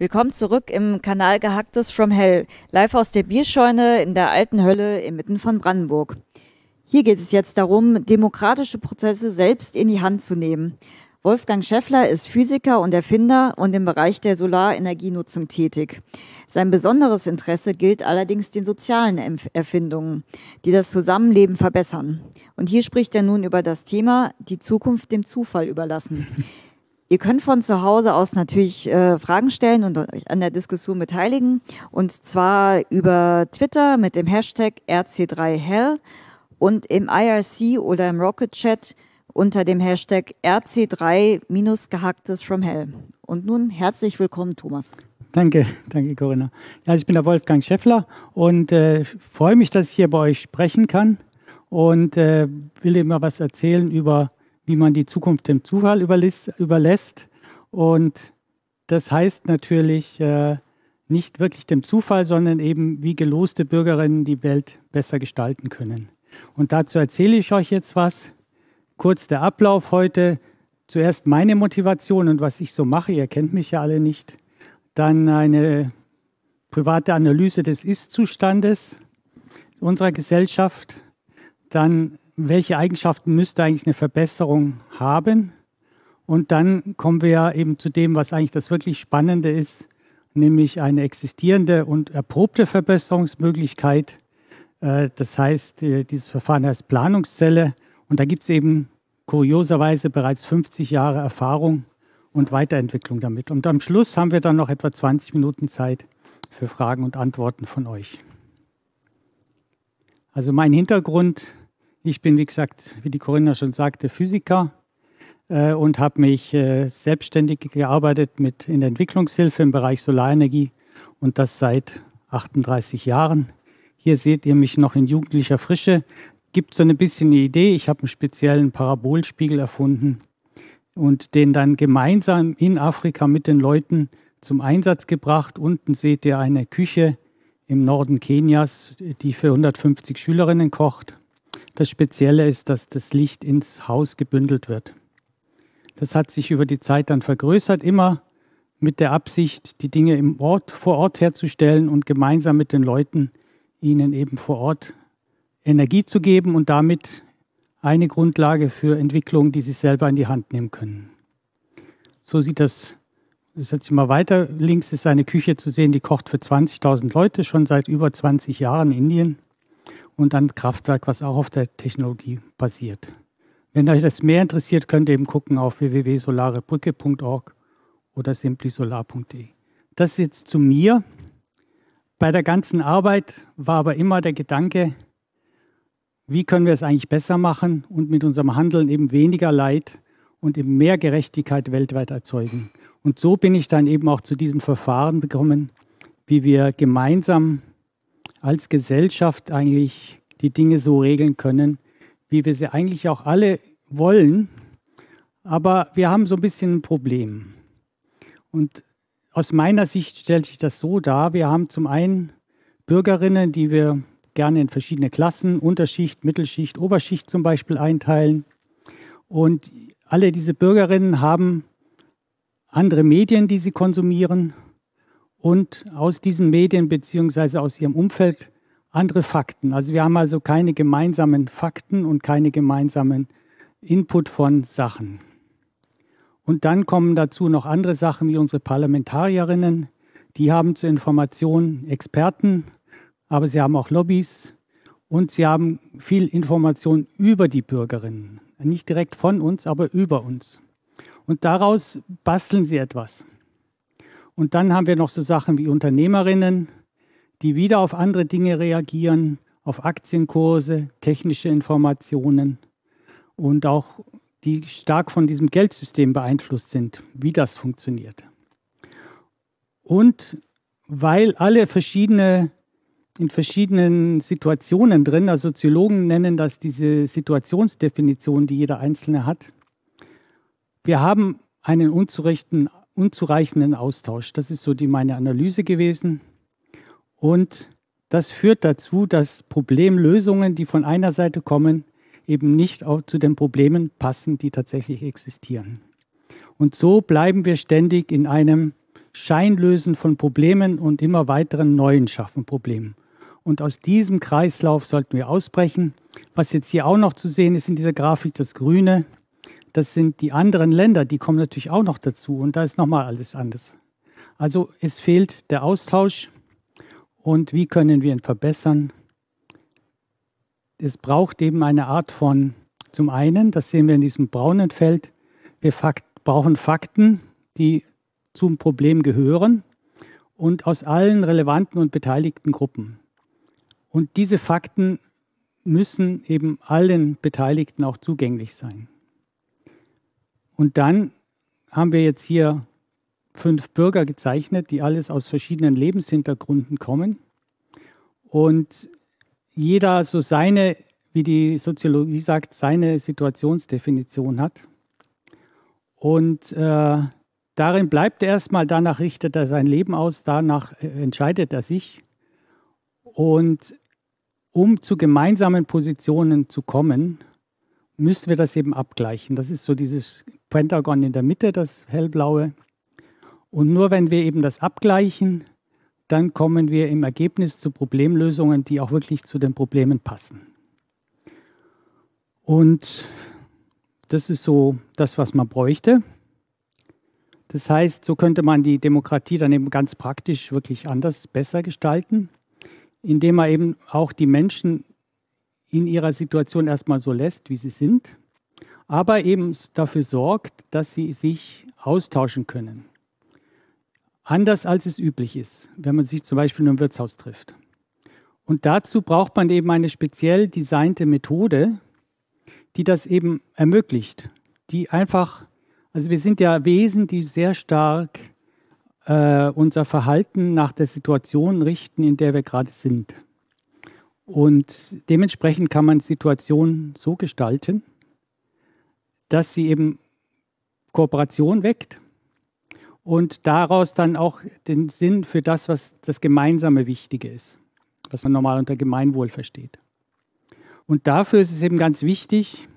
Willkommen zurück im Kanal Gehacktes from Hell, live aus der Bierscheune in der alten Hölle inmitten von Brandenburg. Hier geht es jetzt darum, demokratische Prozesse selbst in die Hand zu nehmen. Wolfgang Schäffler ist Physiker und Erfinder und im Bereich der Solarenergienutzung tätig. Sein besonderes Interesse gilt allerdings den sozialen Erfindungen, die das Zusammenleben verbessern. Und hier spricht er nun über das Thema die Zukunft dem Zufall überlassen. Ihr könnt von zu Hause aus natürlich äh, Fragen stellen und euch an der Diskussion beteiligen. Und zwar über Twitter mit dem Hashtag RC3Hell und im IRC oder im Rocket Chat unter dem Hashtag RC3-gehacktes from Hell. Und nun herzlich willkommen, Thomas. Danke, danke Corinna. Ja, also ich bin der Wolfgang Scheffler und äh, freue mich, dass ich hier bei euch sprechen kann und äh, will dir mal was erzählen über wie man die Zukunft dem Zufall überlässt. Und das heißt natürlich äh, nicht wirklich dem Zufall, sondern eben, wie geloste Bürgerinnen die Welt besser gestalten können. Und dazu erzähle ich euch jetzt was. Kurz der Ablauf heute. Zuerst meine Motivation und was ich so mache. Ihr kennt mich ja alle nicht. Dann eine private Analyse des Ist-Zustandes unserer Gesellschaft. Dann welche Eigenschaften müsste eigentlich eine Verbesserung haben. Und dann kommen wir ja eben zu dem, was eigentlich das wirklich Spannende ist, nämlich eine existierende und erprobte Verbesserungsmöglichkeit. Äh, das heißt, äh, dieses Verfahren heißt Planungszelle und da gibt es eben kurioserweise bereits 50 Jahre Erfahrung und Weiterentwicklung damit. Und am Schluss haben wir dann noch etwa 20 Minuten Zeit für Fragen und Antworten von euch. Also mein Hintergrund ich bin, wie gesagt, wie die Corinna schon sagte, Physiker äh, und habe mich äh, selbstständig gearbeitet mit in der Entwicklungshilfe im Bereich Solarenergie und das seit 38 Jahren. Hier seht ihr mich noch in jugendlicher Frische. Gibt so ein bisschen eine Idee. Ich habe einen speziellen Parabolspiegel erfunden und den dann gemeinsam in Afrika mit den Leuten zum Einsatz gebracht. Unten seht ihr eine Küche im Norden Kenias, die für 150 Schülerinnen kocht. Das Spezielle ist, dass das Licht ins Haus gebündelt wird. Das hat sich über die Zeit dann vergrößert, immer mit der Absicht, die Dinge im Ort, vor Ort herzustellen und gemeinsam mit den Leuten ihnen eben vor Ort Energie zu geben und damit eine Grundlage für Entwicklung, die sie selber in die Hand nehmen können. So sieht das, das setze ich mal weiter. Links ist eine Küche zu sehen, die kocht für 20.000 Leute, schon seit über 20 Jahren in Indien und dann Kraftwerk, was auch auf der Technologie basiert. Wenn euch das mehr interessiert, könnt ihr eben gucken auf www.solarebrücke.org oder simplysolar.de. Das ist jetzt zu mir. Bei der ganzen Arbeit war aber immer der Gedanke, wie können wir es eigentlich besser machen und mit unserem Handeln eben weniger Leid und eben mehr Gerechtigkeit weltweit erzeugen. Und so bin ich dann eben auch zu diesen Verfahren gekommen, wie wir gemeinsam als Gesellschaft eigentlich die Dinge so regeln können, wie wir sie eigentlich auch alle wollen. Aber wir haben so ein bisschen ein Problem. Und aus meiner Sicht stellt sich das so dar, wir haben zum einen Bürgerinnen, die wir gerne in verschiedene Klassen, Unterschicht, Mittelschicht, Oberschicht zum Beispiel einteilen. Und alle diese Bürgerinnen haben andere Medien, die sie konsumieren, und aus diesen Medien bzw. aus ihrem Umfeld andere Fakten. Also wir haben also keine gemeinsamen Fakten und keine gemeinsamen Input von Sachen. Und dann kommen dazu noch andere Sachen wie unsere Parlamentarierinnen. Die haben zur Information Experten, aber sie haben auch Lobbys und sie haben viel Information über die Bürgerinnen. Nicht direkt von uns, aber über uns. Und daraus basteln sie etwas. Und dann haben wir noch so Sachen wie Unternehmerinnen, die wieder auf andere Dinge reagieren, auf Aktienkurse, technische Informationen und auch die stark von diesem Geldsystem beeinflusst sind, wie das funktioniert. Und weil alle verschiedene in verschiedenen Situationen drin. Also Soziologen nennen das diese Situationsdefinition, die jeder Einzelne hat. Wir haben einen unzurechten unzureichenden Austausch. Das ist so die, meine Analyse gewesen. Und das führt dazu, dass Problemlösungen, die von einer Seite kommen, eben nicht auch zu den Problemen passen, die tatsächlich existieren. Und so bleiben wir ständig in einem Scheinlösen von Problemen und immer weiteren neuen schaffen Problemen. Und aus diesem Kreislauf sollten wir ausbrechen. Was jetzt hier auch noch zu sehen ist in dieser Grafik, das Grüne, das sind die anderen Länder, die kommen natürlich auch noch dazu und da ist nochmal alles anders. Also es fehlt der Austausch und wie können wir ihn verbessern? Es braucht eben eine Art von, zum einen, das sehen wir in diesem braunen Feld, wir Fakt, brauchen Fakten, die zum Problem gehören und aus allen relevanten und beteiligten Gruppen. Und diese Fakten müssen eben allen Beteiligten auch zugänglich sein. Und dann haben wir jetzt hier fünf Bürger gezeichnet, die alles aus verschiedenen Lebenshintergründen kommen. Und jeder so seine, wie die Soziologie sagt, seine Situationsdefinition hat. Und äh, darin bleibt er erstmal, danach richtet er sein Leben aus, danach äh, entscheidet er sich. Und um zu gemeinsamen Positionen zu kommen, müssen wir das eben abgleichen. Das ist so dieses Pentagon in der Mitte, das hellblaue. Und nur wenn wir eben das abgleichen, dann kommen wir im Ergebnis zu Problemlösungen, die auch wirklich zu den Problemen passen. Und das ist so das, was man bräuchte. Das heißt, so könnte man die Demokratie dann eben ganz praktisch wirklich anders, besser gestalten, indem man eben auch die Menschen in ihrer Situation erstmal so lässt, wie sie sind aber eben dafür sorgt, dass sie sich austauschen können. Anders als es üblich ist, wenn man sich zum Beispiel in einem Wirtshaus trifft. Und dazu braucht man eben eine speziell designte Methode, die das eben ermöglicht. Die einfach, also wir sind ja Wesen, die sehr stark äh, unser Verhalten nach der Situation richten, in der wir gerade sind. Und dementsprechend kann man Situationen so gestalten, dass sie eben Kooperation weckt und daraus dann auch den Sinn für das, was das Gemeinsame Wichtige ist, was man normal unter Gemeinwohl versteht. Und dafür ist es eben ganz wichtig,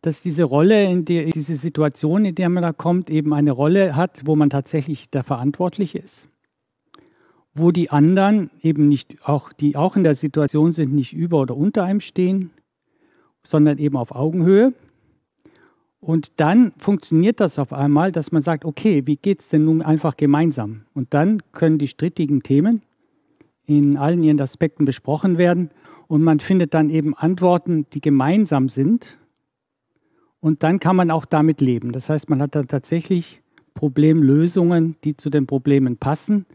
dass diese Rolle, in der, diese Situation, in der man da kommt, eben eine Rolle hat, wo man tatsächlich der Verantwortliche ist, wo die anderen eben nicht, auch die auch in der Situation sind, nicht über oder unter einem stehen, sondern eben auf Augenhöhe und dann funktioniert das auf einmal, dass man sagt, okay, wie geht es denn nun einfach gemeinsam? Und dann können die strittigen Themen in allen ihren Aspekten besprochen werden und man findet dann eben Antworten, die gemeinsam sind. Und dann kann man auch damit leben. Das heißt, man hat dann tatsächlich Problemlösungen, die zu den Problemen passen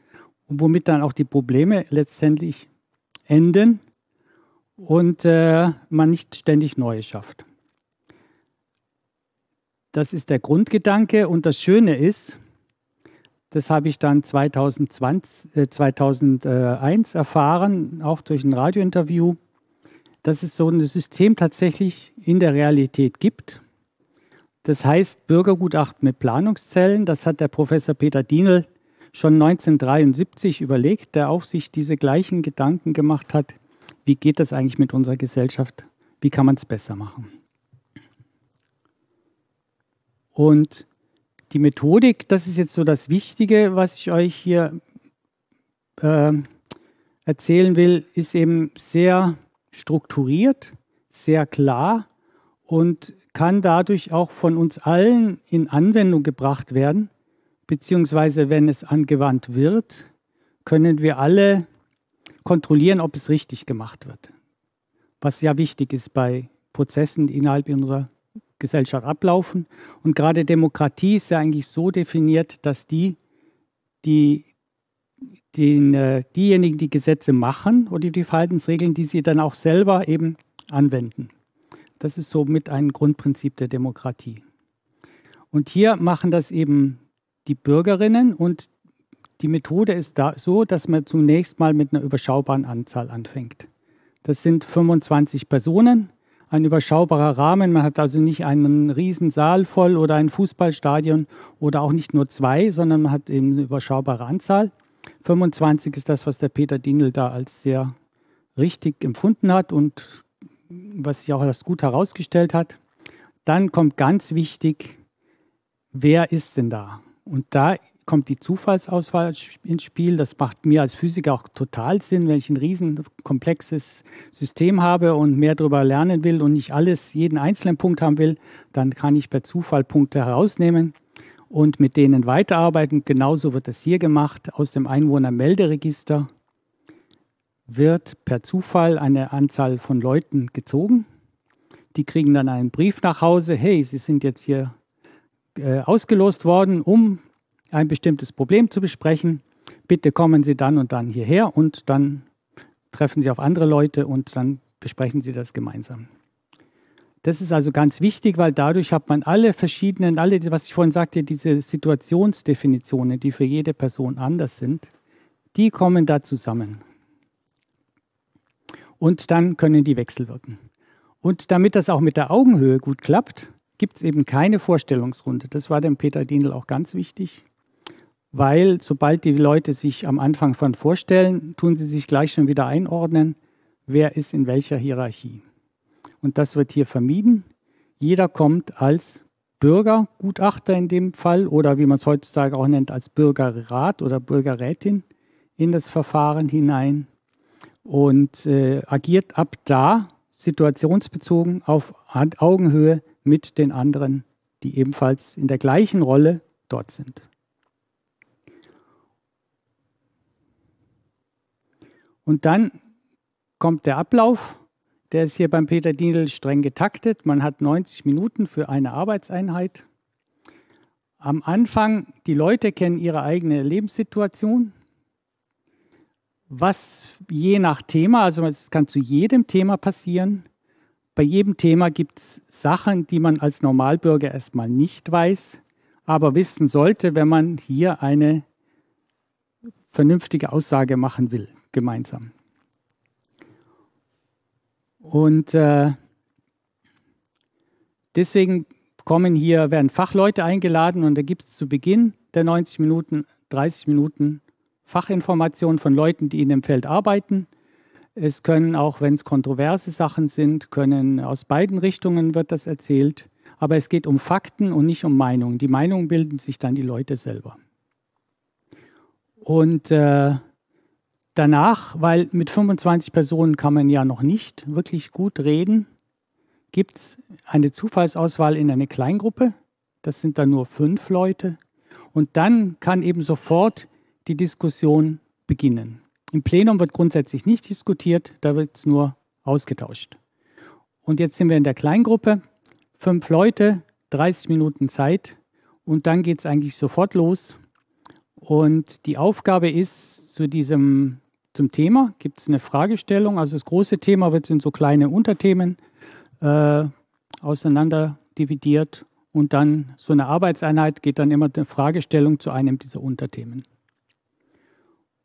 und womit dann auch die Probleme letztendlich enden und äh, man nicht ständig neue schafft. Das ist der Grundgedanke. Und das Schöne ist, das habe ich dann 2020, äh, 2001 erfahren, auch durch ein Radiointerview, dass es so ein System tatsächlich in der Realität gibt. Das heißt Bürgergutachten mit Planungszellen. Das hat der Professor Peter Dienel schon 1973 überlegt, der auch sich diese gleichen Gedanken gemacht hat. Wie geht das eigentlich mit unserer Gesellschaft? Wie kann man es besser machen? Und die Methodik, das ist jetzt so das Wichtige, was ich euch hier äh, erzählen will, ist eben sehr strukturiert, sehr klar und kann dadurch auch von uns allen in Anwendung gebracht werden, beziehungsweise wenn es angewandt wird, können wir alle kontrollieren, ob es richtig gemacht wird. Was ja wichtig ist bei Prozessen, innerhalb unserer Gesellschaft ablaufen. Und gerade Demokratie ist ja eigentlich so definiert, dass die, die den, äh, diejenigen, die Gesetze machen oder die Verhaltensregeln, die sie dann auch selber eben anwenden. Das ist somit ein Grundprinzip der Demokratie. Und hier machen das eben die Bürgerinnen und die Methode ist da so, dass man zunächst mal mit einer überschaubaren Anzahl anfängt. Das sind 25 Personen, ein überschaubarer Rahmen. Man hat also nicht einen riesen Saal voll oder ein Fußballstadion oder auch nicht nur zwei, sondern man hat eben eine überschaubare Anzahl. 25 ist das, was der Peter Dingel da als sehr richtig empfunden hat und was sich auch als gut herausgestellt hat. Dann kommt ganz wichtig, wer ist denn da? Und da kommt die Zufallsauswahl ins Spiel. Das macht mir als Physiker auch total Sinn, wenn ich ein riesen komplexes System habe und mehr darüber lernen will und nicht alles, jeden einzelnen Punkt haben will, dann kann ich per Zufall Punkte herausnehmen und mit denen weiterarbeiten. Genauso wird das hier gemacht. Aus dem Einwohnermelderegister wird per Zufall eine Anzahl von Leuten gezogen. Die kriegen dann einen Brief nach Hause, hey, Sie sind jetzt hier äh, ausgelost worden, um ein bestimmtes Problem zu besprechen. Bitte kommen Sie dann und dann hierher und dann treffen Sie auf andere Leute und dann besprechen Sie das gemeinsam. Das ist also ganz wichtig, weil dadurch hat man alle verschiedenen, alle, was ich vorhin sagte, diese Situationsdefinitionen, die für jede Person anders sind, die kommen da zusammen. Und dann können die wechselwirken. Und damit das auch mit der Augenhöhe gut klappt, gibt es eben keine Vorstellungsrunde. Das war dem Peter Dienl auch ganz wichtig weil sobald die Leute sich am Anfang von vorstellen, tun sie sich gleich schon wieder einordnen, wer ist in welcher Hierarchie. Und das wird hier vermieden. Jeder kommt als Bürger, Gutachter in dem Fall oder wie man es heutzutage auch nennt, als Bürgerrat oder Bürgerrätin in das Verfahren hinein und äh, agiert ab da situationsbezogen auf Augenhöhe mit den anderen, die ebenfalls in der gleichen Rolle dort sind. Und dann kommt der Ablauf. Der ist hier beim Peter Dienel streng getaktet. Man hat 90 Minuten für eine Arbeitseinheit. Am Anfang, die Leute kennen ihre eigene Lebenssituation. Was je nach Thema, also es kann zu jedem Thema passieren. Bei jedem Thema gibt es Sachen, die man als Normalbürger erstmal nicht weiß, aber wissen sollte, wenn man hier eine vernünftige Aussage machen will, gemeinsam. Und äh, deswegen kommen hier, werden Fachleute eingeladen und da gibt es zu Beginn der 90 Minuten, 30 Minuten Fachinformationen von Leuten, die in dem Feld arbeiten. Es können auch, wenn es kontroverse Sachen sind, können aus beiden Richtungen wird das erzählt. Aber es geht um Fakten und nicht um Meinungen. Die Meinungen bilden sich dann die Leute selber. Und äh, danach, weil mit 25 Personen kann man ja noch nicht wirklich gut reden, gibt es eine Zufallsauswahl in eine Kleingruppe. Das sind dann nur fünf Leute. Und dann kann eben sofort die Diskussion beginnen. Im Plenum wird grundsätzlich nicht diskutiert, da wird es nur ausgetauscht. Und jetzt sind wir in der Kleingruppe, fünf Leute, 30 Minuten Zeit und dann geht es eigentlich sofort los und die Aufgabe ist, zu diesem zum Thema gibt es eine Fragestellung. Also das große Thema wird in so kleine Unterthemen äh, auseinander dividiert und dann so eine Arbeitseinheit geht dann immer eine Fragestellung zu einem dieser Unterthemen.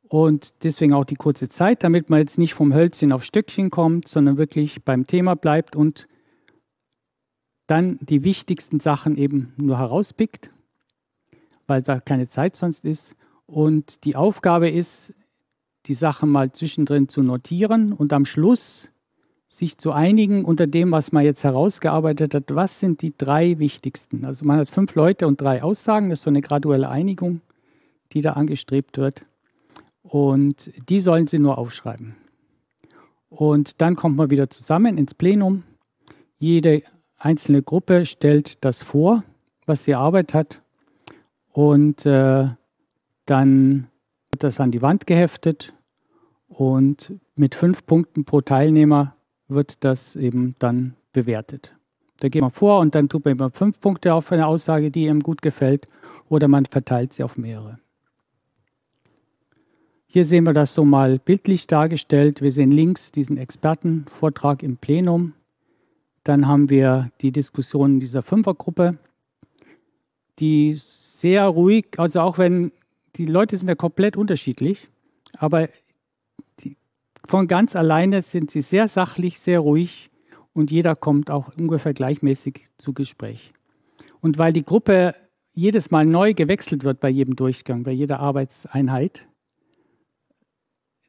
Und deswegen auch die kurze Zeit, damit man jetzt nicht vom Hölzchen auf Stöckchen kommt, sondern wirklich beim Thema bleibt und dann die wichtigsten Sachen eben nur herauspickt weil da keine Zeit sonst ist. Und die Aufgabe ist, die Sachen mal zwischendrin zu notieren und am Schluss sich zu einigen unter dem, was man jetzt herausgearbeitet hat, was sind die drei wichtigsten. Also man hat fünf Leute und drei Aussagen, das ist so eine graduelle Einigung, die da angestrebt wird. Und die sollen sie nur aufschreiben. Und dann kommt man wieder zusammen ins Plenum. Jede einzelne Gruppe stellt das vor, was sie Arbeit hat. Und äh, dann wird das an die Wand geheftet und mit fünf Punkten pro Teilnehmer wird das eben dann bewertet. Da geht man vor und dann tut man immer fünf Punkte auf eine Aussage, die einem gut gefällt, oder man verteilt sie auf mehrere. Hier sehen wir das so mal bildlich dargestellt. Wir sehen links diesen Expertenvortrag im Plenum. Dann haben wir die Diskussionen dieser Fünfergruppe. Die sehr ruhig, also auch wenn die Leute sind ja komplett unterschiedlich, aber die, von ganz alleine sind sie sehr sachlich, sehr ruhig und jeder kommt auch ungefähr gleichmäßig zu Gespräch. Und weil die Gruppe jedes Mal neu gewechselt wird bei jedem Durchgang, bei jeder Arbeitseinheit,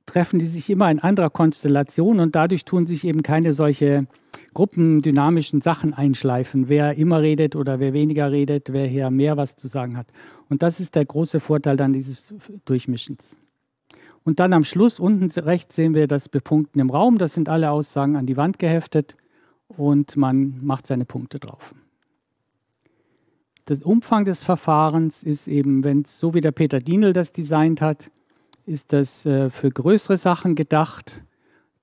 treffen die sich immer in anderer Konstellation und dadurch tun sich eben keine solche gruppendynamischen Sachen einschleifen, wer immer redet oder wer weniger redet, wer hier mehr was zu sagen hat. Und das ist der große Vorteil dann dieses Durchmischens. Und dann am Schluss unten rechts sehen wir das Bepunkten im Raum. Das sind alle Aussagen an die Wand geheftet und man macht seine Punkte drauf. Der Umfang des Verfahrens ist eben, wenn es so wie der Peter Dienel das designt hat, ist das äh, für größere Sachen gedacht.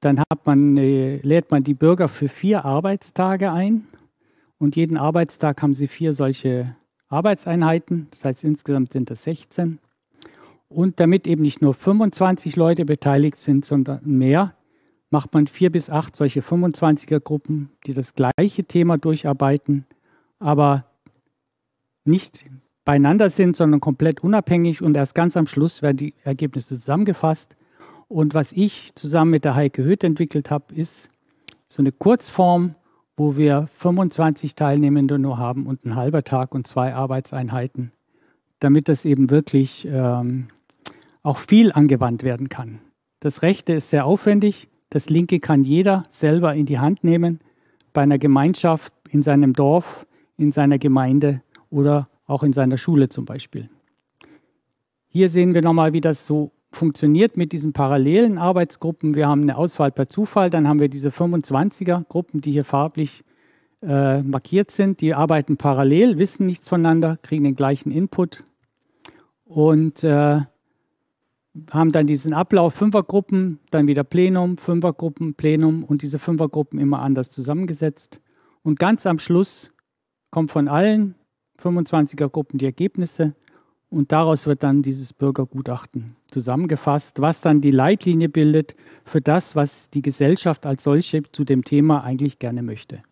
Dann man, äh, lädt man die Bürger für vier Arbeitstage ein und jeden Arbeitstag haben sie vier solche Arbeitseinheiten. Das heißt, insgesamt sind das 16. Und damit eben nicht nur 25 Leute beteiligt sind, sondern mehr, macht man vier bis acht solche 25er-Gruppen, die das gleiche Thema durcharbeiten, aber nicht beieinander sind, sondern komplett unabhängig. Und erst ganz am Schluss werden die Ergebnisse zusammengefasst. Und was ich zusammen mit der Heike Hütt entwickelt habe, ist so eine Kurzform, wo wir 25 Teilnehmende nur haben und ein halber Tag und zwei Arbeitseinheiten, damit das eben wirklich ähm, auch viel angewandt werden kann. Das rechte ist sehr aufwendig, das linke kann jeder selber in die Hand nehmen, bei einer Gemeinschaft, in seinem Dorf, in seiner Gemeinde oder auch in seiner Schule zum Beispiel. Hier sehen wir nochmal, wie das so funktioniert mit diesen parallelen Arbeitsgruppen. Wir haben eine Auswahl per Zufall, dann haben wir diese 25er-Gruppen, die hier farblich äh, markiert sind. Die arbeiten parallel, wissen nichts voneinander, kriegen den gleichen Input und äh, haben dann diesen Ablauf Fünfergruppen, dann wieder Plenum, Fünfergruppen, Plenum und diese Fünfergruppen immer anders zusammengesetzt. Und ganz am Schluss kommt von allen 25er Gruppen die Ergebnisse und daraus wird dann dieses Bürgergutachten zusammengefasst, was dann die Leitlinie bildet für das, was die Gesellschaft als solche zu dem Thema eigentlich gerne möchte.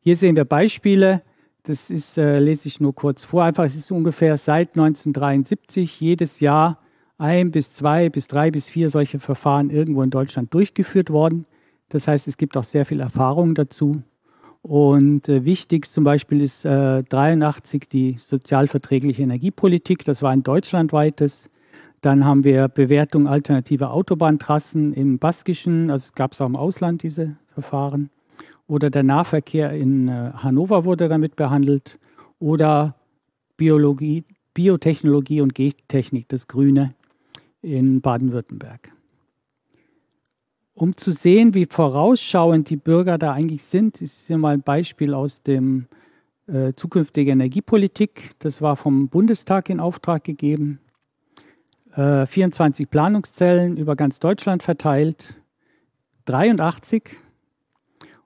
Hier sehen wir Beispiele. Das ist, äh, lese ich nur kurz vor. Einfach, es ist ungefähr seit 1973 jedes Jahr ein bis zwei bis drei bis vier solche Verfahren irgendwo in Deutschland durchgeführt worden. Das heißt, es gibt auch sehr viel Erfahrung dazu. Und äh, wichtig zum Beispiel ist äh, die sozialverträgliche Energiepolitik. Das war ein deutschlandweites. Dann haben wir Bewertung alternativer Autobahntrassen im Baskischen. Also gab es auch im Ausland diese Verfahren. Oder der Nahverkehr in äh, Hannover wurde damit behandelt. Oder Biologie, Biotechnologie und Gentechnik, das Grüne in Baden-Württemberg um zu sehen, wie vorausschauend die Bürger da eigentlich sind, ist hier mal ein Beispiel aus dem äh, Zukünftige Energiepolitik. Das war vom Bundestag in Auftrag gegeben. Äh, 24 Planungszellen über ganz Deutschland verteilt, 83.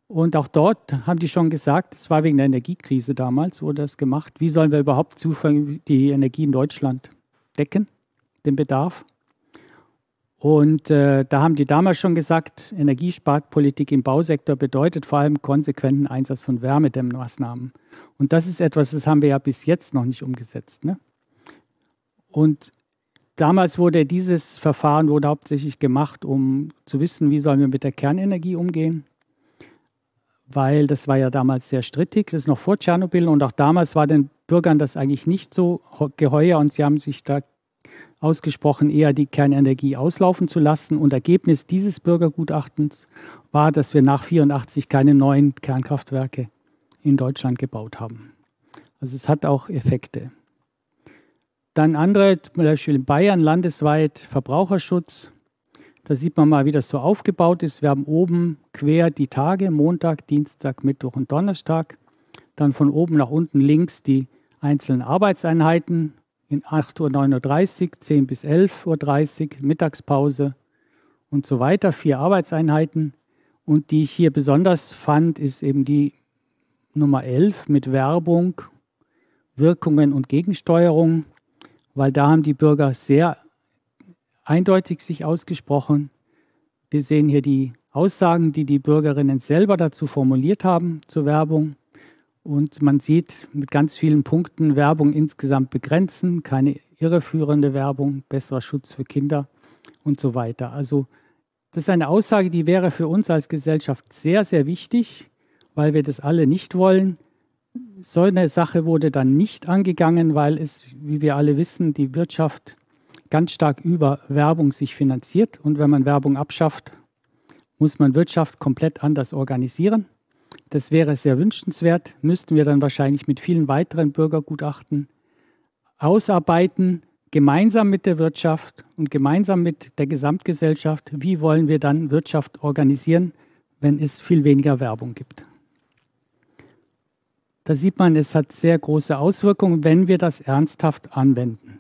Und auch dort haben die schon gesagt, es war wegen der Energiekrise damals, wurde das gemacht. Wie sollen wir überhaupt die Energie in Deutschland decken, den Bedarf? Und äh, da haben die damals schon gesagt, Energiesparpolitik im Bausektor bedeutet vor allem konsequenten Einsatz von Wärmedämmmaßnahmen. Und das ist etwas, das haben wir ja bis jetzt noch nicht umgesetzt. Ne? Und damals wurde dieses Verfahren wurde hauptsächlich gemacht, um zu wissen, wie sollen wir mit der Kernenergie umgehen. Weil das war ja damals sehr strittig, das ist noch vor Tschernobyl und auch damals war den Bürgern das eigentlich nicht so geheuer und sie haben sich da ausgesprochen, eher die Kernenergie auslaufen zu lassen. Und Ergebnis dieses Bürgergutachtens war, dass wir nach 1984 keine neuen Kernkraftwerke in Deutschland gebaut haben. Also es hat auch Effekte. Dann andere, zum Beispiel in Bayern landesweit Verbraucherschutz. Da sieht man mal, wie das so aufgebaut ist. Wir haben oben quer die Tage, Montag, Dienstag, Mittwoch und Donnerstag. Dann von oben nach unten links die einzelnen Arbeitseinheiten in 8.39 Uhr, 10 bis 11.30 Uhr, Mittagspause und so weiter, vier Arbeitseinheiten. Und die ich hier besonders fand, ist eben die Nummer 11 mit Werbung, Wirkungen und Gegensteuerung, weil da haben die Bürger sehr eindeutig sich ausgesprochen. Wir sehen hier die Aussagen, die die Bürgerinnen selber dazu formuliert haben zur Werbung. Und man sieht mit ganz vielen Punkten Werbung insgesamt begrenzen, keine irreführende Werbung, besserer Schutz für Kinder und so weiter. Also das ist eine Aussage, die wäre für uns als Gesellschaft sehr, sehr wichtig, weil wir das alle nicht wollen. So eine Sache wurde dann nicht angegangen, weil es, wie wir alle wissen, die Wirtschaft ganz stark über Werbung sich finanziert. Und wenn man Werbung abschafft, muss man Wirtschaft komplett anders organisieren. Das wäre sehr wünschenswert, müssten wir dann wahrscheinlich mit vielen weiteren Bürgergutachten ausarbeiten, gemeinsam mit der Wirtschaft und gemeinsam mit der Gesamtgesellschaft, wie wollen wir dann Wirtschaft organisieren, wenn es viel weniger Werbung gibt. Da sieht man, es hat sehr große Auswirkungen, wenn wir das ernsthaft anwenden.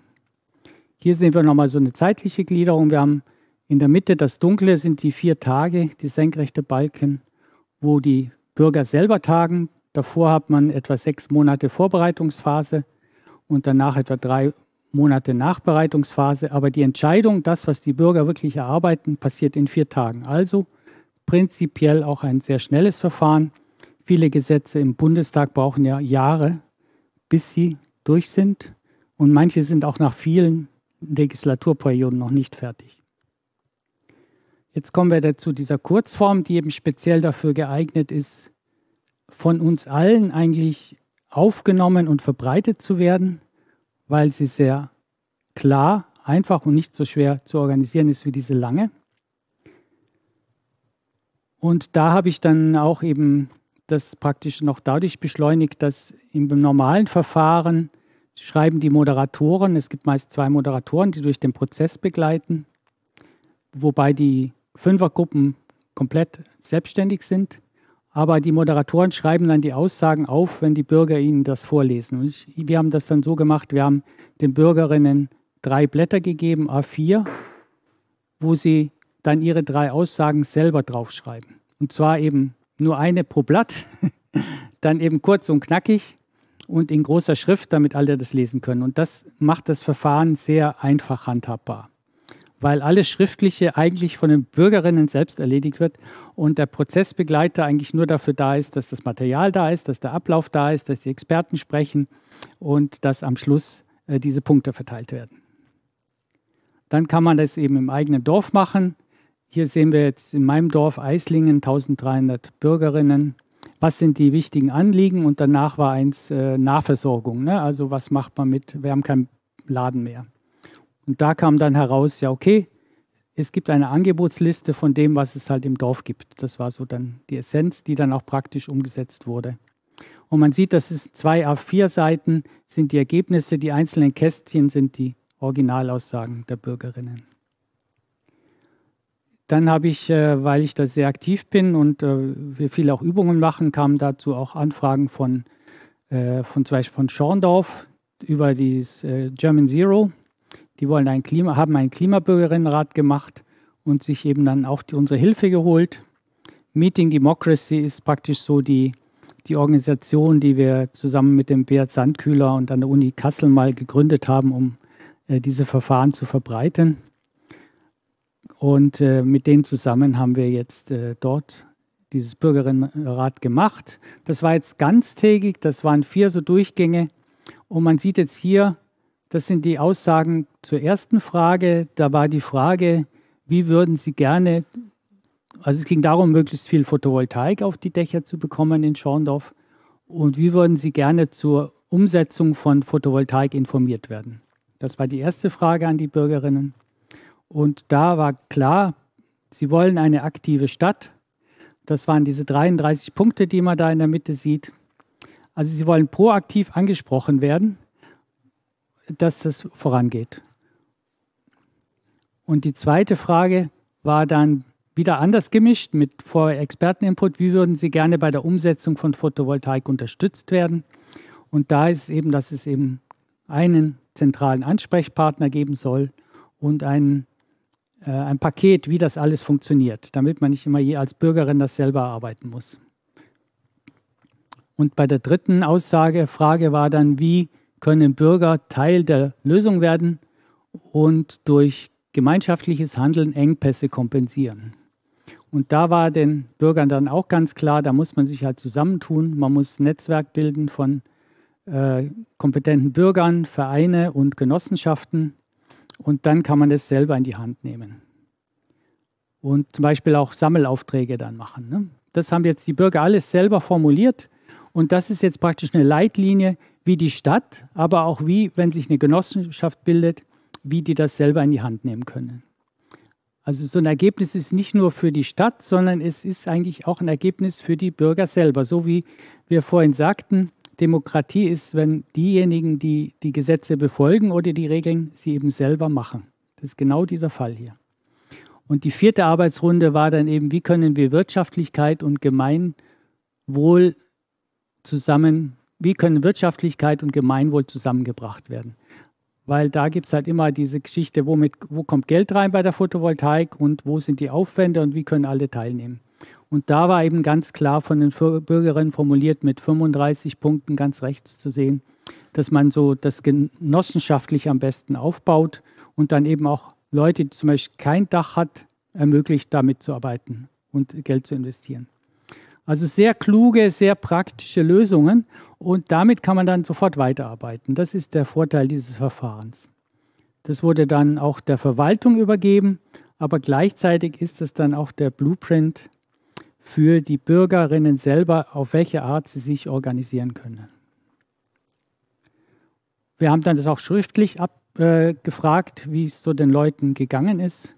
Hier sehen wir nochmal so eine zeitliche Gliederung. Wir haben in der Mitte das Dunkle sind die vier Tage, die senkrechte Balken, wo die Bürger selber tagen. Davor hat man etwa sechs Monate Vorbereitungsphase und danach etwa drei Monate Nachbereitungsphase. Aber die Entscheidung, das, was die Bürger wirklich erarbeiten, passiert in vier Tagen. Also prinzipiell auch ein sehr schnelles Verfahren. Viele Gesetze im Bundestag brauchen ja Jahre, bis sie durch sind. Und manche sind auch nach vielen Legislaturperioden noch nicht fertig. Jetzt kommen wir dazu dieser Kurzform, die eben speziell dafür geeignet ist, von uns allen eigentlich aufgenommen und verbreitet zu werden, weil sie sehr klar, einfach und nicht so schwer zu organisieren ist wie diese lange. Und da habe ich dann auch eben das praktisch noch dadurch beschleunigt, dass im normalen Verfahren schreiben die Moderatoren, es gibt meist zwei Moderatoren, die durch den Prozess begleiten, wobei die Fünfergruppen komplett selbstständig sind. Aber die Moderatoren schreiben dann die Aussagen auf, wenn die Bürger ihnen das vorlesen. Und ich, wir haben das dann so gemacht, wir haben den Bürgerinnen drei Blätter gegeben, A4, wo sie dann ihre drei Aussagen selber draufschreiben. Und zwar eben nur eine pro Blatt, dann eben kurz und knackig und in großer Schrift, damit alle das lesen können. Und das macht das Verfahren sehr einfach handhabbar weil alles Schriftliche eigentlich von den Bürgerinnen selbst erledigt wird und der Prozessbegleiter eigentlich nur dafür da ist, dass das Material da ist, dass der Ablauf da ist, dass die Experten sprechen und dass am Schluss äh, diese Punkte verteilt werden. Dann kann man das eben im eigenen Dorf machen. Hier sehen wir jetzt in meinem Dorf Eislingen 1300 Bürgerinnen. Was sind die wichtigen Anliegen? Und danach war eins äh, Nahversorgung. Ne? Also was macht man mit, wir haben keinen Laden mehr. Und da kam dann heraus, ja, okay, es gibt eine Angebotsliste von dem, was es halt im Dorf gibt. Das war so dann die Essenz, die dann auch praktisch umgesetzt wurde. Und man sieht, das ist zwei A4-Seiten, sind die Ergebnisse, die einzelnen Kästchen sind die Originalaussagen der Bürgerinnen. Dann habe ich, äh, weil ich da sehr aktiv bin und äh, wir viele auch Übungen machen, kamen dazu auch Anfragen von, äh, von zum Beispiel von Schorndorf über die German Zero. Die wollen ein Klima, haben einen Klimabürgerinnenrat gemacht und sich eben dann auch die, unsere Hilfe geholt. Meeting Democracy ist praktisch so die, die Organisation, die wir zusammen mit dem Beat Sandkühler und an der Uni Kassel mal gegründet haben, um äh, diese Verfahren zu verbreiten. Und äh, mit denen zusammen haben wir jetzt äh, dort dieses Bürgerinnenrat gemacht. Das war jetzt ganztägig, das waren vier so Durchgänge. Und man sieht jetzt hier das sind die Aussagen zur ersten Frage. Da war die Frage, wie würden Sie gerne, also es ging darum, möglichst viel Photovoltaik auf die Dächer zu bekommen in Schorndorf. Und wie würden Sie gerne zur Umsetzung von Photovoltaik informiert werden? Das war die erste Frage an die Bürgerinnen. Und da war klar, sie wollen eine aktive Stadt. Das waren diese 33 Punkte, die man da in der Mitte sieht. Also sie wollen proaktiv angesprochen werden dass das vorangeht. Und die zweite Frage war dann wieder anders gemischt mit vor Experteninput, Wie würden Sie gerne bei der Umsetzung von Photovoltaik unterstützt werden? Und da ist eben, dass es eben einen zentralen Ansprechpartner geben soll und ein, äh, ein Paket, wie das alles funktioniert, damit man nicht immer je als Bürgerin das selber arbeiten muss. Und bei der dritten Aussage, Frage war dann, wie können Bürger Teil der Lösung werden und durch gemeinschaftliches Handeln Engpässe kompensieren. Und da war den Bürgern dann auch ganz klar, da muss man sich halt zusammentun, man muss Netzwerk bilden von äh, kompetenten Bürgern, Vereine und Genossenschaften und dann kann man das selber in die Hand nehmen. Und zum Beispiel auch Sammelaufträge dann machen. Ne? Das haben jetzt die Bürger alles selber formuliert und das ist jetzt praktisch eine Leitlinie, wie die Stadt, aber auch wie, wenn sich eine Genossenschaft bildet, wie die das selber in die Hand nehmen können. Also so ein Ergebnis ist nicht nur für die Stadt, sondern es ist eigentlich auch ein Ergebnis für die Bürger selber. So wie wir vorhin sagten, Demokratie ist, wenn diejenigen, die die Gesetze befolgen oder die Regeln, sie eben selber machen. Das ist genau dieser Fall hier. Und die vierte Arbeitsrunde war dann eben, wie können wir Wirtschaftlichkeit und Gemeinwohl zusammen wie können Wirtschaftlichkeit und Gemeinwohl zusammengebracht werden? Weil da gibt es halt immer diese Geschichte, womit, wo kommt Geld rein bei der Photovoltaik und wo sind die Aufwände und wie können alle teilnehmen. Und da war eben ganz klar von den Bürgerinnen formuliert mit 35 Punkten ganz rechts zu sehen, dass man so das genossenschaftlich am besten aufbaut und dann eben auch Leute, die zum Beispiel kein Dach hat, ermöglicht, damit zu arbeiten und Geld zu investieren. Also sehr kluge, sehr praktische Lösungen und damit kann man dann sofort weiterarbeiten. Das ist der Vorteil dieses Verfahrens. Das wurde dann auch der Verwaltung übergeben, aber gleichzeitig ist es dann auch der Blueprint für die Bürgerinnen selber, auf welche Art sie sich organisieren können. Wir haben dann das auch schriftlich abgefragt, äh, wie es so den Leuten gegangen ist.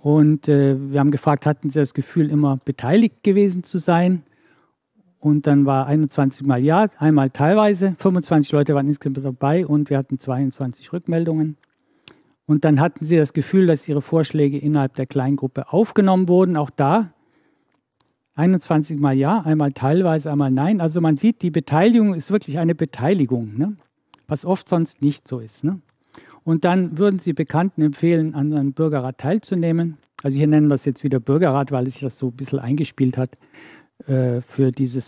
Und äh, wir haben gefragt, hatten Sie das Gefühl, immer beteiligt gewesen zu sein? Und dann war 21 mal ja, einmal teilweise. 25 Leute waren insgesamt dabei und wir hatten 22 Rückmeldungen. Und dann hatten sie das Gefühl, dass ihre Vorschläge innerhalb der Kleingruppe aufgenommen wurden. Auch da 21 mal ja, einmal teilweise, einmal nein. Also man sieht, die Beteiligung ist wirklich eine Beteiligung, ne? was oft sonst nicht so ist. Ne? Und dann würden Sie Bekannten empfehlen, an einem Bürgerrat teilzunehmen. Also hier nennen wir es jetzt wieder Bürgerrat, weil sich das so ein bisschen eingespielt hat äh, für diese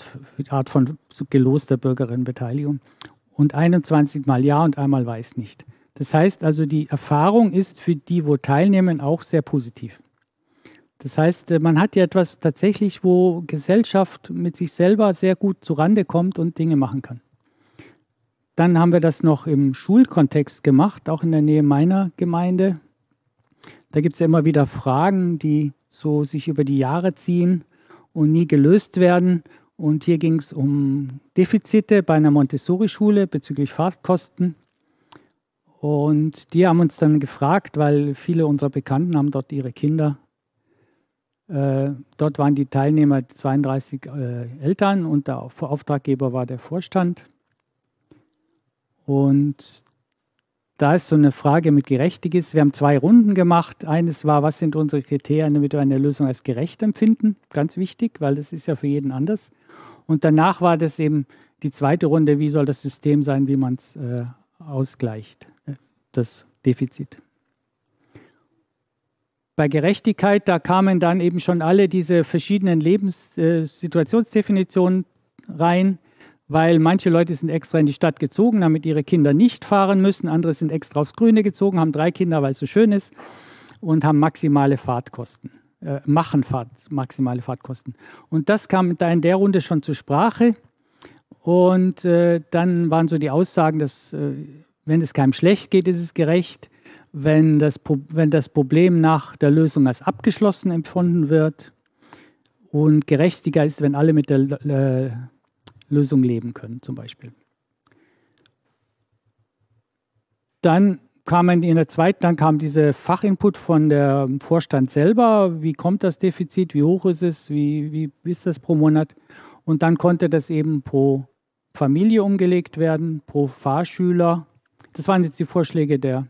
Art von geloster Bürgerinnenbeteiligung. Und 21 mal ja und einmal weiß nicht. Das heißt also, die Erfahrung ist für die, wo teilnehmen, auch sehr positiv. Das heißt, äh, man hat ja etwas tatsächlich, wo Gesellschaft mit sich selber sehr gut zurande kommt und Dinge machen kann. Dann haben wir das noch im Schulkontext gemacht, auch in der Nähe meiner Gemeinde. Da gibt es ja immer wieder Fragen, die so sich über die Jahre ziehen und nie gelöst werden. Und hier ging es um Defizite bei einer Montessori-Schule bezüglich Fahrtkosten. Und die haben uns dann gefragt, weil viele unserer Bekannten haben dort ihre Kinder. Äh, dort waren die Teilnehmer 32 äh, Eltern und der Auftraggeber war der Vorstand. Und da ist so eine Frage mit gerechtig ist. Wir haben zwei Runden gemacht. Eines war, was sind unsere Kriterien, damit wir eine Lösung als gerecht empfinden? Ganz wichtig, weil das ist ja für jeden anders. Und danach war das eben die zweite Runde, wie soll das System sein, wie man es äh, ausgleicht, äh, das Defizit. Bei Gerechtigkeit, da kamen dann eben schon alle diese verschiedenen Lebenssituationsdefinitionen äh, rein weil manche Leute sind extra in die Stadt gezogen, damit ihre Kinder nicht fahren müssen. Andere sind extra aufs Grüne gezogen, haben drei Kinder, weil es so schön ist und haben maximale Fahrtkosten, äh, machen Fahrt, maximale Fahrtkosten. Und das kam da in der Runde schon zur Sprache. Und äh, dann waren so die Aussagen, dass äh, wenn es keinem schlecht geht, ist es gerecht. Wenn das, wenn das Problem nach der Lösung als abgeschlossen empfunden wird und gerechtiger ist, wenn alle mit der äh, Lösung leben können, zum Beispiel. Dann kamen in der zweiten, dann kam dieser Fachinput von der ähm, Vorstand selber. Wie kommt das Defizit? Wie hoch ist es? Wie, wie ist das pro Monat? Und dann konnte das eben pro Familie umgelegt werden, pro Fahrschüler. Das waren jetzt die Vorschläge der,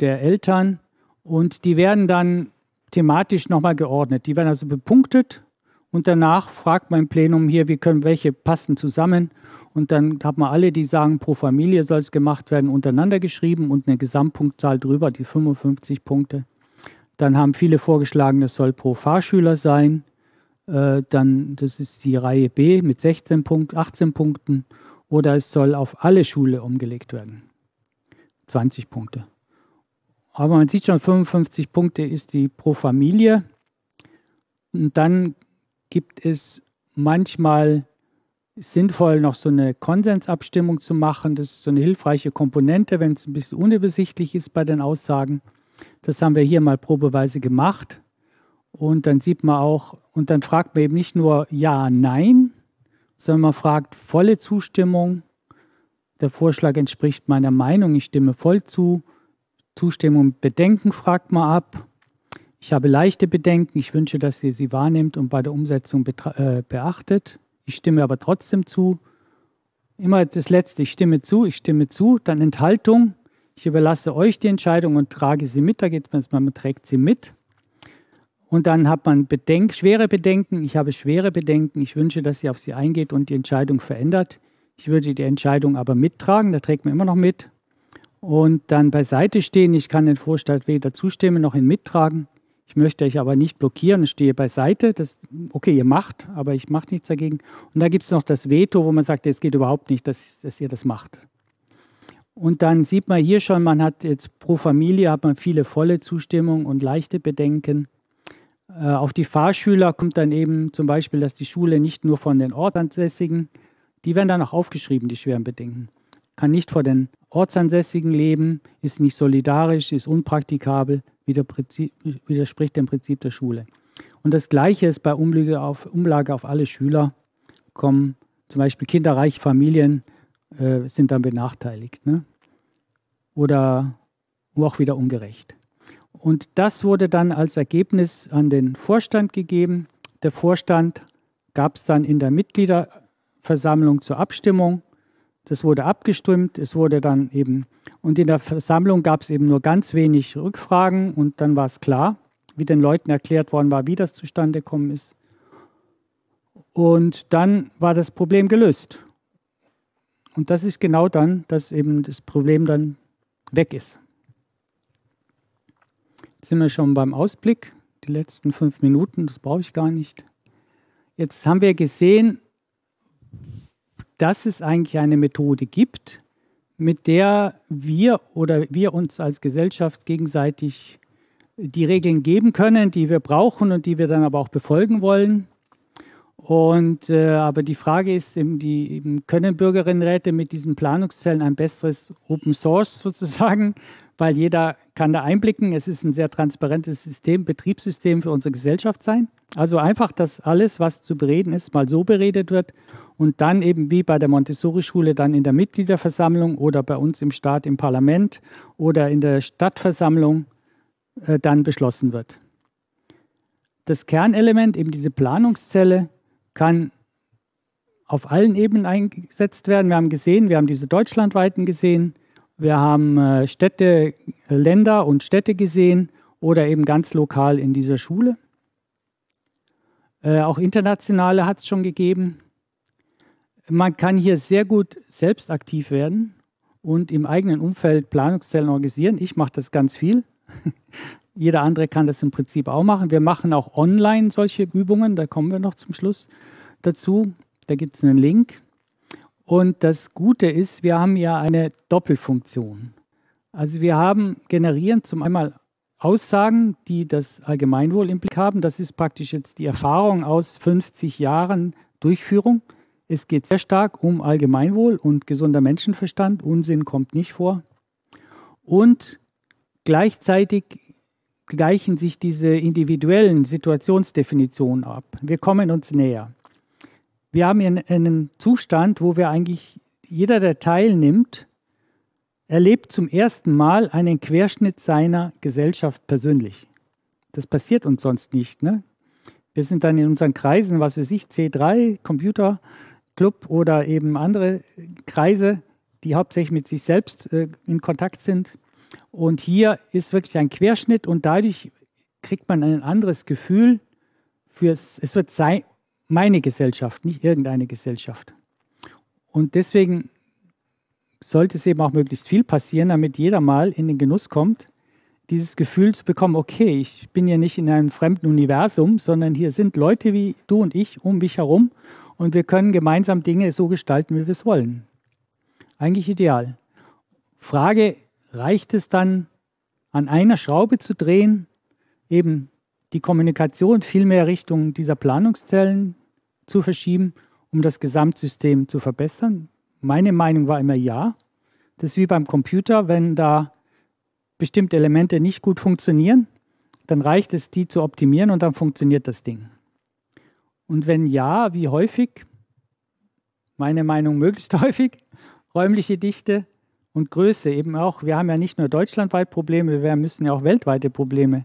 der Eltern. Und die werden dann thematisch nochmal geordnet. Die werden also bepunktet und danach fragt mein Plenum hier, wie können welche passen zusammen. Und dann hat man alle, die sagen, pro Familie soll es gemacht werden, untereinander geschrieben und eine Gesamtpunktzahl drüber, die 55 Punkte. Dann haben viele vorgeschlagen, das soll pro Fahrschüler sein. Äh, dann, das ist die Reihe B mit 16 Punkt, 18 Punkten. Oder es soll auf alle Schule umgelegt werden. 20 Punkte. Aber man sieht schon, 55 Punkte ist die pro Familie. Und dann gibt es manchmal sinnvoll, noch so eine Konsensabstimmung zu machen. Das ist so eine hilfreiche Komponente, wenn es ein bisschen unübersichtlich ist bei den Aussagen. Das haben wir hier mal probeweise gemacht. Und dann sieht man auch, und dann fragt man eben nicht nur Ja, Nein, sondern man fragt volle Zustimmung. Der Vorschlag entspricht meiner Meinung, ich stimme voll zu. Zustimmung, Bedenken fragt man ab. Ich habe leichte Bedenken. Ich wünsche, dass ihr sie wahrnimmt und bei der Umsetzung äh, beachtet. Ich stimme aber trotzdem zu. Immer das Letzte. Ich stimme zu, ich stimme zu. Dann Enthaltung. Ich überlasse euch die Entscheidung und trage sie mit. Da geht man, man trägt sie mit. Und dann hat man Bedenk, schwere Bedenken. Ich habe schwere Bedenken. Ich wünsche, dass sie auf sie eingeht und die Entscheidung verändert. Ich würde die Entscheidung aber mittragen. Da trägt man immer noch mit. Und dann beiseite stehen. Ich kann den Vorstand weder zustimmen noch ihn mittragen. Ich möchte euch aber nicht blockieren, ich stehe beiseite. Das, okay, ihr macht, aber ich mache nichts dagegen. Und da gibt es noch das Veto, wo man sagt, es geht überhaupt nicht, dass, dass ihr das macht. Und dann sieht man hier schon, man hat jetzt pro Familie hat man viele volle Zustimmung und leichte Bedenken. Äh, auf die Fahrschüler kommt dann eben zum Beispiel, dass die Schule nicht nur von den Ortsansässigen, die werden dann auch aufgeschrieben, die schweren Bedenken. Kann nicht vor den Ortsansässigen leben, ist nicht solidarisch, ist unpraktikabel, widerspricht dem Prinzip der Schule. Und das Gleiche ist bei Umlage auf, Umlage auf alle Schüler, kommen zum Beispiel kinderreiche Familien äh, sind dann benachteiligt. Ne? Oder auch wieder ungerecht. Und das wurde dann als Ergebnis an den Vorstand gegeben. Der Vorstand gab es dann in der Mitgliederversammlung zur Abstimmung das wurde abgestimmt, es wurde dann eben, und in der Versammlung gab es eben nur ganz wenig Rückfragen und dann war es klar, wie den Leuten erklärt worden war, wie das zustande gekommen ist. Und dann war das Problem gelöst. Und das ist genau dann, dass eben das Problem dann weg ist. Jetzt sind wir schon beim Ausblick. Die letzten fünf Minuten, das brauche ich gar nicht. Jetzt haben wir gesehen, dass es eigentlich eine Methode gibt, mit der wir oder wir uns als Gesellschaft gegenseitig die Regeln geben können, die wir brauchen und die wir dann aber auch befolgen wollen. Und äh, aber die Frage ist, eben die, eben können Bürgerinnenräte mit diesen Planungszellen ein besseres Open Source sozusagen, weil jeder kann da einblicken. Es ist ein sehr transparentes System, Betriebssystem für unsere Gesellschaft sein. Also einfach, dass alles, was zu bereden ist, mal so beredet wird und dann eben wie bei der Montessori-Schule dann in der Mitgliederversammlung oder bei uns im Staat im Parlament oder in der Stadtversammlung äh, dann beschlossen wird. Das Kernelement, eben diese Planungszelle, kann auf allen Ebenen eingesetzt werden. Wir haben gesehen, wir haben diese deutschlandweiten gesehen, wir haben äh, Städte, Länder und Städte gesehen oder eben ganz lokal in dieser Schule. Äh, auch internationale hat es schon gegeben. Man kann hier sehr gut selbst aktiv werden und im eigenen Umfeld Planungszellen organisieren. Ich mache das ganz viel. Jeder andere kann das im Prinzip auch machen. Wir machen auch online solche Übungen, da kommen wir noch zum Schluss dazu. Da gibt es einen Link. Und das Gute ist, wir haben ja eine Doppelfunktion. Also wir haben, generieren zum einen Aussagen, die das Allgemeinwohl im Blick haben. Das ist praktisch jetzt die Erfahrung aus 50 Jahren Durchführung. Es geht sehr stark um Allgemeinwohl und gesunder Menschenverstand. Unsinn kommt nicht vor. Und gleichzeitig gleichen sich diese individuellen Situationsdefinitionen ab. Wir kommen uns näher. Wir haben hier einen Zustand, wo wir eigentlich jeder, der teilnimmt, erlebt zum ersten Mal einen Querschnitt seiner Gesellschaft persönlich. Das passiert uns sonst nicht. Ne? Wir sind dann in unseren Kreisen, was weiß ich, C3, Computer, Club oder eben andere Kreise, die hauptsächlich mit sich selbst äh, in Kontakt sind. Und hier ist wirklich ein Querschnitt und dadurch kriegt man ein anderes Gefühl fürs, es wird sein, meine Gesellschaft, nicht irgendeine Gesellschaft. Und deswegen sollte es eben auch möglichst viel passieren, damit jeder mal in den Genuss kommt, dieses Gefühl zu bekommen, okay, ich bin ja nicht in einem fremden Universum, sondern hier sind Leute wie du und ich um mich herum und wir können gemeinsam Dinge so gestalten, wie wir es wollen. Eigentlich ideal. Frage reicht es dann, an einer Schraube zu drehen, eben die Kommunikation viel mehr Richtung dieser Planungszellen zu verschieben, um das Gesamtsystem zu verbessern? Meine Meinung war immer ja. Das ist wie beim Computer, wenn da bestimmte Elemente nicht gut funktionieren, dann reicht es, die zu optimieren und dann funktioniert das Ding. Und wenn ja, wie häufig? Meine Meinung möglichst häufig, räumliche Dichte, und Größe eben auch. Wir haben ja nicht nur deutschlandweit Probleme, wir müssen ja auch weltweite Probleme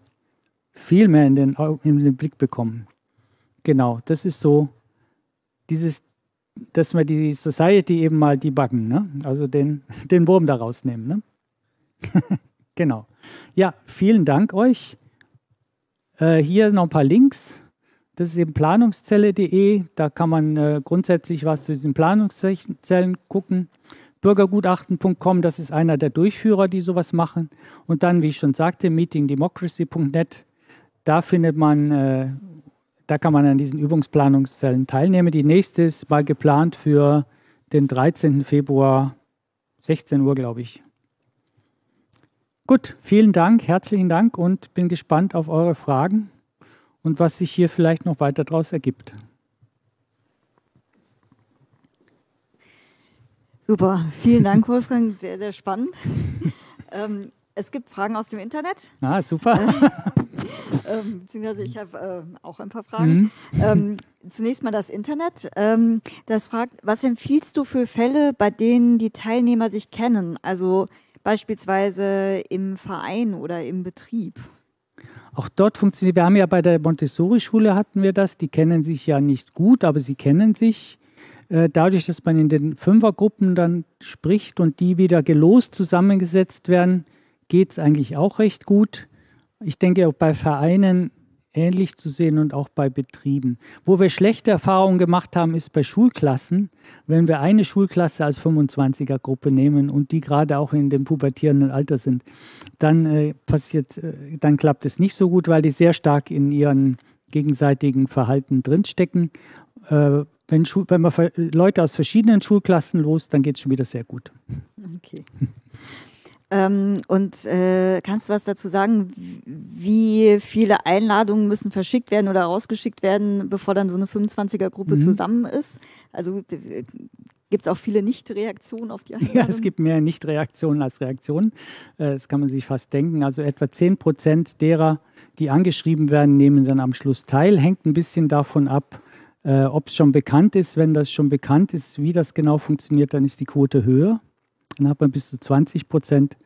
viel mehr in den, in den Blick bekommen. Genau, das ist so dieses, dass wir die Society eben mal debuggen, ne? also den, den Wurm da rausnehmen. Ne? genau. Ja, vielen Dank euch. Äh, hier noch ein paar Links. Das ist eben planungszelle.de. Da kann man äh, grundsätzlich was zu diesen Planungszellen gucken. Bürgergutachten.com, das ist einer der Durchführer, die sowas machen. Und dann, wie ich schon sagte, meetingdemocracy.net, da findet man, äh, da kann man an diesen Übungsplanungszellen teilnehmen. Die nächste ist mal geplant für den 13. Februar, 16 Uhr, glaube ich. Gut, vielen Dank, herzlichen Dank und bin gespannt auf eure Fragen und was sich hier vielleicht noch weiter daraus ergibt. Super. Vielen Dank, Wolfgang. Sehr, sehr spannend. ähm, es gibt Fragen aus dem Internet. Ah, super. ähm, beziehungsweise ich habe äh, auch ein paar Fragen. Mhm. Ähm, zunächst mal das Internet. Ähm, das fragt, was empfiehlst du für Fälle, bei denen die Teilnehmer sich kennen? Also beispielsweise im Verein oder im Betrieb? Auch dort funktioniert, wir haben ja bei der Montessori-Schule hatten wir das, die kennen sich ja nicht gut, aber sie kennen sich. Äh, dadurch, dass man in den Fünfergruppen dann spricht und die wieder gelost zusammengesetzt werden, geht es eigentlich auch recht gut. Ich denke auch bei Vereinen ähnlich zu sehen und auch bei Betrieben. Wo wir schlechte Erfahrungen gemacht haben, ist bei Schulklassen. Wenn wir eine Schulklasse als 25er-Gruppe nehmen und die gerade auch in dem pubertierenden Alter sind, dann äh, passiert, äh, dann klappt es nicht so gut, weil die sehr stark in ihren gegenseitigen Verhalten drinstecken. Äh, wenn, Schu wenn man Leute aus verschiedenen Schulklassen los, dann geht es schon wieder sehr gut. Okay. ähm, und äh, kannst du was dazu sagen, wie viele Einladungen müssen verschickt werden oder rausgeschickt werden, bevor dann so eine 25er-Gruppe mhm. zusammen ist? Also äh, Gibt es auch viele Nicht-Reaktionen auf die Einladung? Ja, es gibt mehr Nicht-Reaktionen als Reaktionen. Äh, das kann man sich fast denken. Also etwa 10 Prozent derer, die angeschrieben werden, nehmen dann am Schluss teil. Hängt ein bisschen davon ab, äh, Ob es schon bekannt ist, wenn das schon bekannt ist, wie das genau funktioniert, dann ist die Quote höher. Dann hat man bis zu 20 Prozent.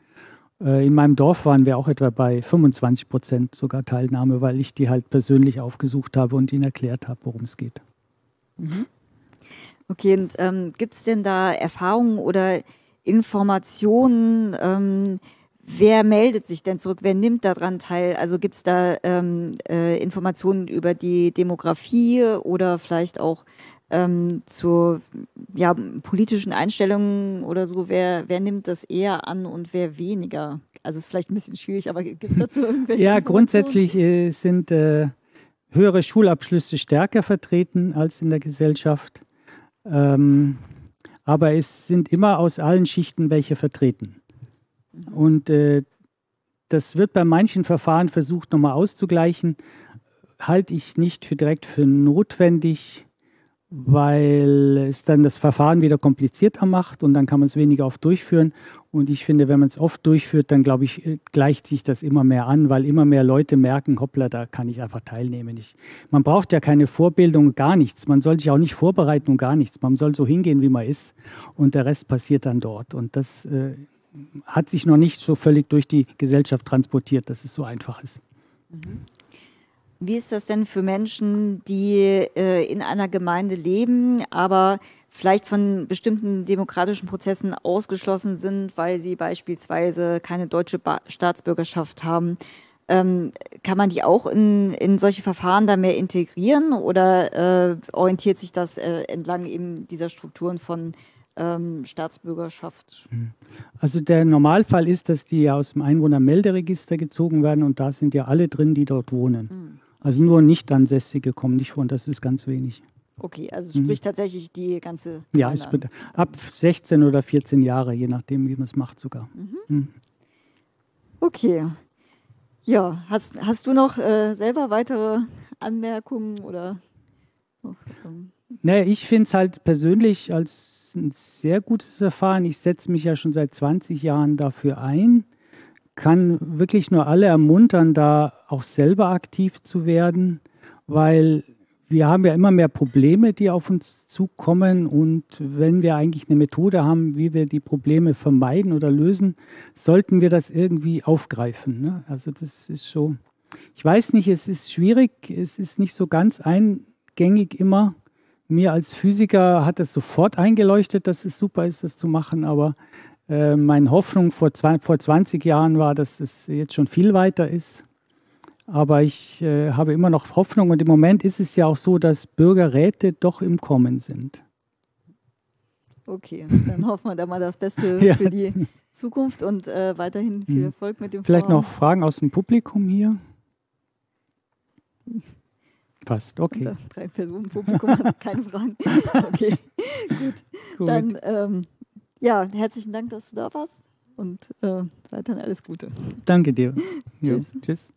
Äh, in meinem Dorf waren wir auch etwa bei 25 Prozent sogar Teilnahme, weil ich die halt persönlich aufgesucht habe und ihnen erklärt habe, worum es geht. Mhm. Okay, und ähm, gibt es denn da Erfahrungen oder Informationen, ähm, Wer meldet sich denn zurück? Wer nimmt daran teil? Also gibt es da ähm, äh, Informationen über die Demografie oder vielleicht auch ähm, zur ja, politischen Einstellungen oder so? Wer, wer nimmt das eher an und wer weniger? Also ist vielleicht ein bisschen schwierig, aber gibt es dazu irgendwelche? ja, grundsätzlich äh, sind äh, höhere Schulabschlüsse stärker vertreten als in der Gesellschaft. Ähm, aber es sind immer aus allen Schichten welche vertreten. Mhm. Und äh, das wird bei manchen Verfahren versucht, nochmal auszugleichen. Halte ich nicht für direkt für notwendig, weil es dann das Verfahren wieder komplizierter macht und dann kann man es weniger oft durchführen. Und ich finde, wenn man es oft durchführt, dann glaube ich, äh, gleicht sich das immer mehr an, weil immer mehr Leute merken, hoppla, da kann ich einfach teilnehmen. Ich, man braucht ja keine Vorbildung, gar nichts. Man soll sich auch nicht vorbereiten und gar nichts. Man soll so hingehen, wie man ist und der Rest passiert dann dort. Und das äh, hat sich noch nicht so völlig durch die Gesellschaft transportiert, dass es so einfach ist. Wie ist das denn für Menschen, die äh, in einer Gemeinde leben, aber vielleicht von bestimmten demokratischen Prozessen ausgeschlossen sind, weil sie beispielsweise keine deutsche ba Staatsbürgerschaft haben? Ähm, kann man die auch in, in solche Verfahren da mehr integrieren oder äh, orientiert sich das äh, entlang eben dieser Strukturen von ähm, Staatsbürgerschaft. Hm. Also der Normalfall ist, dass die aus dem Einwohnermelderegister gezogen werden und da sind ja alle drin, die dort wohnen. Mhm. Also nur Nicht-Ansässige kommen nicht vor und das ist ganz wenig. Okay, also spricht mhm. tatsächlich die ganze. Ja, ab 16 oder 14 Jahre, je nachdem, wie man es macht sogar. Mhm. Mhm. Okay. Ja, hast, hast du noch äh, selber weitere Anmerkungen oder? Naja, ich finde es halt persönlich als ein sehr gutes Verfahren. Ich setze mich ja schon seit 20 Jahren dafür ein. Kann wirklich nur alle ermuntern, da auch selber aktiv zu werden, weil wir haben ja immer mehr Probleme, die auf uns zukommen. Und wenn wir eigentlich eine Methode haben, wie wir die Probleme vermeiden oder lösen, sollten wir das irgendwie aufgreifen. Ne? Also das ist so, ich weiß nicht, es ist schwierig, es ist nicht so ganz eingängig immer mir als Physiker hat es sofort eingeleuchtet, dass es super ist, das zu machen, aber äh, meine Hoffnung vor, zwei, vor 20 Jahren war, dass es jetzt schon viel weiter ist. Aber ich äh, habe immer noch Hoffnung und im Moment ist es ja auch so, dass Bürgerräte doch im Kommen sind. Okay, dann hoffen wir da mal das Beste ja. für die Zukunft und äh, weiterhin viel hm. Erfolg mit dem Vielleicht Forum. noch Fragen aus dem Publikum hier. Passt, okay. Unser also, Drei-Personen-Publikum hat keine Fragen. Okay, gut. gut. Dann, ähm, ja, herzlichen Dank, dass du da warst und äh, weiterhin alles Gute. Danke dir. Tschüss. Ja, tschüss.